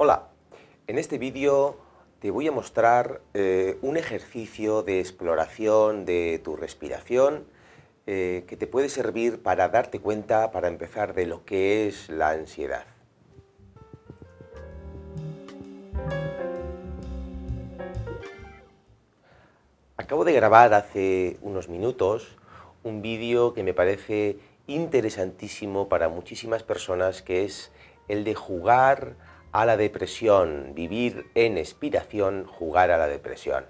Hola, en este vídeo te voy a mostrar eh, un ejercicio de exploración de tu respiración eh, que te puede servir para darte cuenta, para empezar, de lo que es la ansiedad. Acabo de grabar hace unos minutos un vídeo que me parece interesantísimo para muchísimas personas, que es el de jugar a la depresión, vivir en expiración, jugar a la depresión.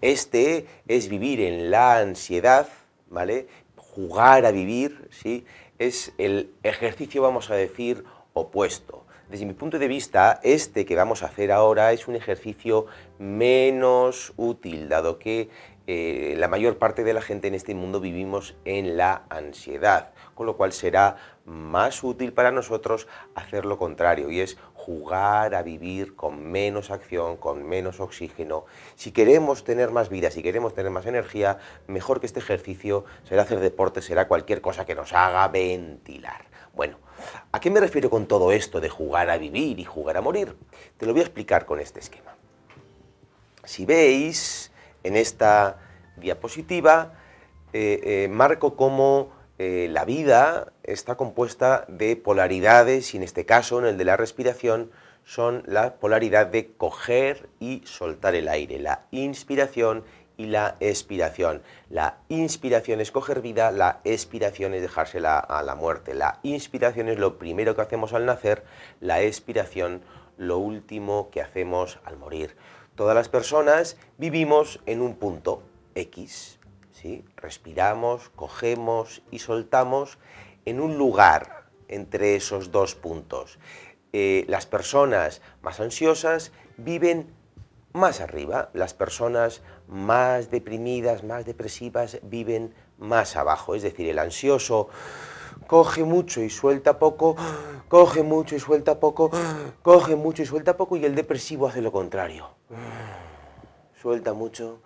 Este es vivir en la ansiedad, ¿vale? Jugar a vivir, ¿sí? Es el ejercicio, vamos a decir, opuesto. Desde mi punto de vista, este que vamos a hacer ahora es un ejercicio menos útil, dado que eh, la mayor parte de la gente en este mundo vivimos en la ansiedad, con lo cual será más útil para nosotros hacer lo contrario, y es jugar a vivir con menos acción, con menos oxígeno. Si queremos tener más vida, si queremos tener más energía, mejor que este ejercicio será hacer deporte, será cualquier cosa que nos haga ventilar. Bueno, ¿a qué me refiero con todo esto de jugar a vivir y jugar a morir? Te lo voy a explicar con este esquema. Si veis en esta diapositiva, eh, eh, marco cómo... Eh, la vida está compuesta de polaridades y en este caso, en el de la respiración, son la polaridad de coger y soltar el aire, la inspiración y la expiración. La inspiración es coger vida, la expiración es dejársela a la muerte. La inspiración es lo primero que hacemos al nacer, la expiración lo último que hacemos al morir. Todas las personas vivimos en un punto X, respiramos, cogemos y soltamos en un lugar entre esos dos puntos. Eh, las personas más ansiosas viven más arriba, las personas más deprimidas, más depresivas viven más abajo, es decir, el ansioso coge mucho y suelta poco, coge mucho y suelta poco, coge mucho y suelta poco y el depresivo hace lo contrario. Suelta mucho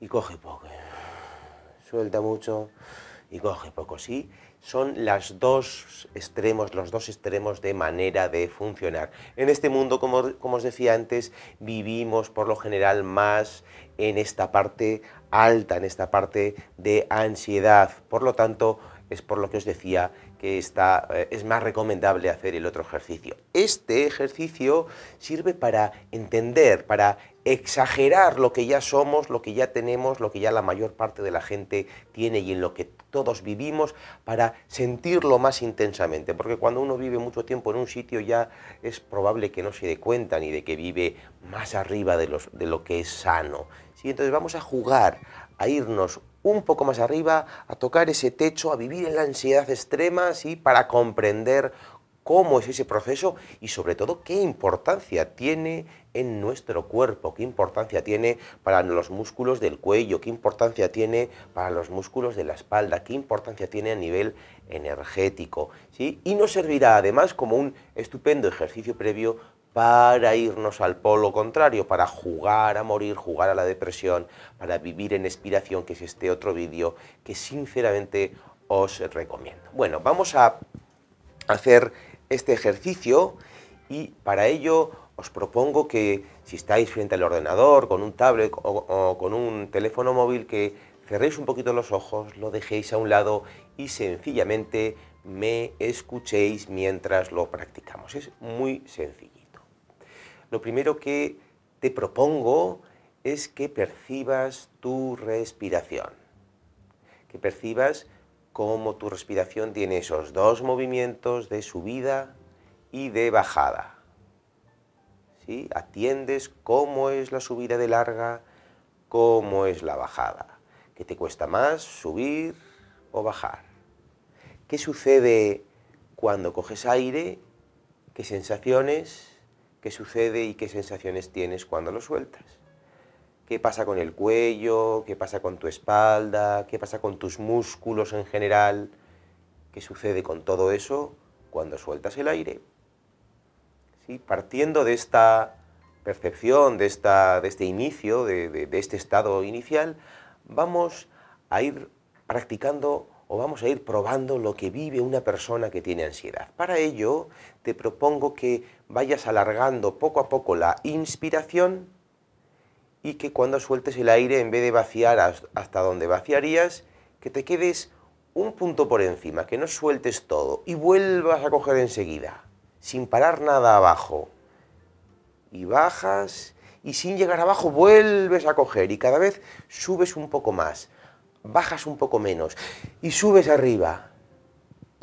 y coge poco suelta mucho y coge poco, sí. Son los dos extremos, los dos extremos de manera de funcionar. En este mundo, como, como os decía antes, vivimos por lo general más en esta parte alta, en esta parte de ansiedad. Por lo tanto, es por lo que os decía que está, eh, es más recomendable hacer el otro ejercicio. Este ejercicio sirve para entender, para exagerar lo que ya somos, lo que ya tenemos, lo que ya la mayor parte de la gente tiene y en lo que todos vivimos, para sentirlo más intensamente. Porque cuando uno vive mucho tiempo en un sitio ya es probable que no se dé cuenta ni de que vive más arriba de, de lo que es sano. ¿sí? Entonces vamos a jugar, a irnos un poco más arriba, a tocar ese techo, a vivir en la ansiedad extrema, ¿sí? para comprender cómo es ese proceso y sobre todo qué importancia tiene en nuestro cuerpo, qué importancia tiene para los músculos del cuello, qué importancia tiene para los músculos de la espalda, qué importancia tiene a nivel energético. Y nos servirá además como un estupendo ejercicio previo para irnos al polo contrario, para jugar a morir, jugar a la depresión, para vivir en expiración, que es este otro vídeo que sinceramente os recomiendo. Bueno, vamos a hacer este ejercicio y para ello os propongo que si estáis frente al ordenador, con un tablet o, o con un teléfono móvil, que cerréis un poquito los ojos, lo dejéis a un lado y sencillamente me escuchéis mientras lo practicamos. Es muy sencillo lo primero que te propongo es que percibas tu respiración, que percibas cómo tu respiración tiene esos dos movimientos de subida y de bajada. Atiendes cómo es la subida de larga, cómo es la bajada. ¿Qué te cuesta más, subir o bajar? ¿Qué sucede cuando coges aire? ¿Qué sensaciones? qué sucede y qué sensaciones tienes cuando lo sueltas. ¿Qué pasa con el cuello? ¿Qué pasa con tu espalda? ¿Qué pasa con tus músculos en general? ¿Qué sucede con todo eso cuando sueltas el aire? ¿Sí? Partiendo de esta percepción, de, esta, de este inicio, de, de este estado inicial, vamos a ir practicando o vamos a ir probando lo que vive una persona que tiene ansiedad. Para ello, te propongo que vayas alargando poco a poco la inspiración y que cuando sueltes el aire, en vez de vaciar hasta donde vaciarías, que te quedes un punto por encima, que no sueltes todo y vuelvas a coger enseguida, sin parar nada abajo. Y bajas y sin llegar abajo vuelves a coger y cada vez subes un poco más, bajas un poco menos y subes arriba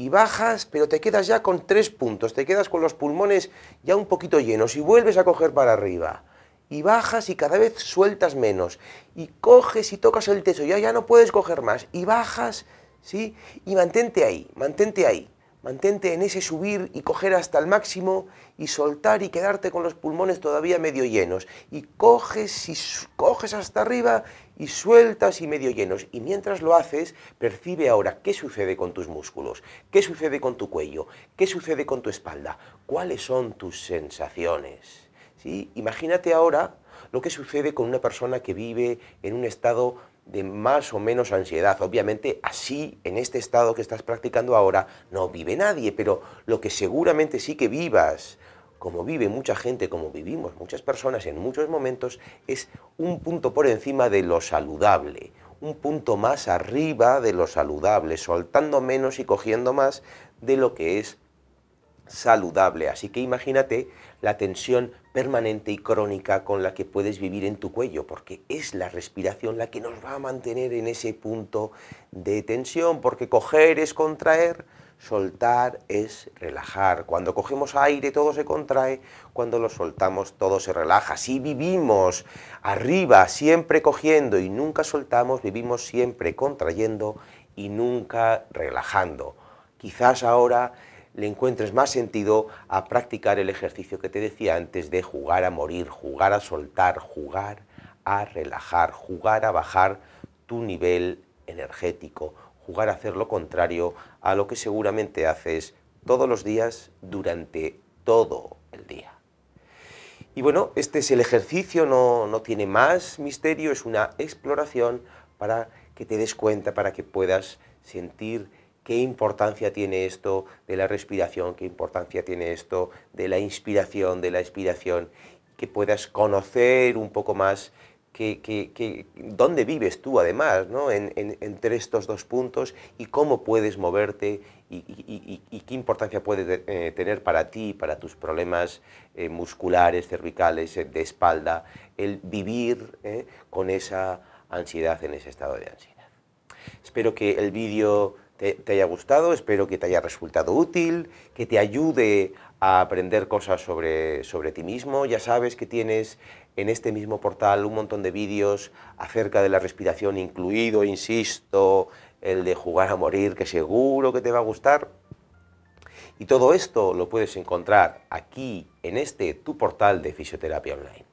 y bajas, pero te quedas ya con tres puntos, te quedas con los pulmones ya un poquito llenos y vuelves a coger para arriba. Y bajas y cada vez sueltas menos. Y coges y tocas el techo, ya, ya no puedes coger más. Y bajas, ¿sí? Y mantente ahí, mantente ahí. Mantente en ese subir y coger hasta el máximo y soltar y quedarte con los pulmones todavía medio llenos. Y coges y coges hasta arriba y sueltas y medio llenos. Y mientras lo haces, percibe ahora qué sucede con tus músculos, qué sucede con tu cuello, qué sucede con tu espalda, cuáles son tus sensaciones. ¿Sí? Imagínate ahora lo que sucede con una persona que vive en un estado de más o menos ansiedad. Obviamente así, en este estado que estás practicando ahora, no vive nadie, pero lo que seguramente sí que vivas, como vive mucha gente, como vivimos muchas personas en muchos momentos, es un punto por encima de lo saludable, un punto más arriba de lo saludable, soltando menos y cogiendo más de lo que es saludable. Así que imagínate la tensión permanente y crónica con la que puedes vivir en tu cuello, porque es la respiración la que nos va a mantener en ese punto de tensión, porque coger es contraer, soltar es relajar. Cuando cogemos aire todo se contrae, cuando lo soltamos todo se relaja. Si vivimos arriba, siempre cogiendo y nunca soltamos, vivimos siempre contrayendo y nunca relajando. Quizás ahora le encuentres más sentido a practicar el ejercicio que te decía antes de jugar a morir, jugar a soltar, jugar a relajar, jugar a bajar tu nivel energético, jugar a hacer lo contrario a lo que seguramente haces todos los días durante todo el día. Y bueno, este es el ejercicio, no, no tiene más misterio, es una exploración para que te des cuenta, para que puedas sentir qué importancia tiene esto de la respiración, qué importancia tiene esto de la inspiración, de la expiración, que puedas conocer un poco más que, dónde vives tú además, ¿no? En, entre estos dos puntos y cómo puedes moverte y, qué importancia puede eh, tener para ti, para tus problemas eh, musculares, cervicales, eh, de espalda, el vivir con esa ansiedad en ese estado de ansiedad. Espero que el vídeo te, haya gustado, espero que te haya resultado útil, que te ayude a aprender cosas sobre, sobre ti mismo. Ya sabes que tienes en este mismo portal un montón de vídeos acerca de la respiración, incluido, insisto, el de jugar a morir, que seguro que te va a gustar. Y todo esto lo puedes encontrar aquí, en este tu portal de fisioterapia online.